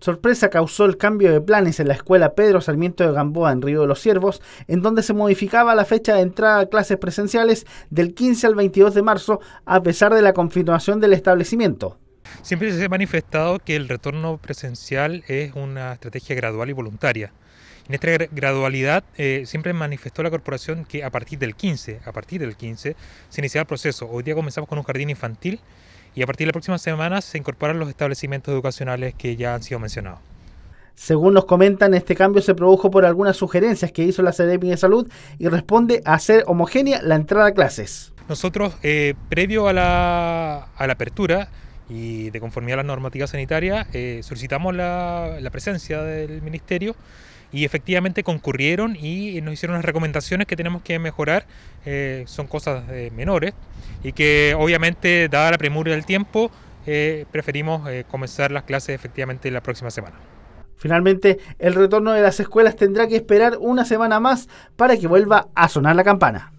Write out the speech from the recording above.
Sorpresa causó el cambio de planes en la escuela Pedro Sarmiento de Gamboa en Río de los Ciervos, en donde se modificaba la fecha de entrada a clases presenciales del 15 al 22 de marzo, a pesar de la confirmación del establecimiento. Siempre se ha manifestado que el retorno presencial es una estrategia gradual y voluntaria. En esta gradualidad eh, siempre manifestó la corporación que a partir del 15, a partir del 15, se iniciaba el proceso. Hoy día comenzamos con un jardín infantil y a partir de la próxima semana se incorporan los establecimientos educacionales que ya han sido mencionados. Según nos comentan, este cambio se produjo por algunas sugerencias que hizo la Sede de Salud y responde a hacer homogénea la entrada a clases. Nosotros, eh, previo a la, apertura y de conformidad a la normativa sanitaria eh, solicitamos la, presencia del Ministerio y efectivamente concurrieron y nos hicieron las recomendaciones que tenemos que mejorar. Eh, son cosas menores, y que obviamente, dada la premura del tiempo, eh, preferimos eh, comenzar las clases efectivamente la próxima semana. Finalmente, el retorno de las escuelas tendrá que esperar una semana más para que vuelva a sonar la campana.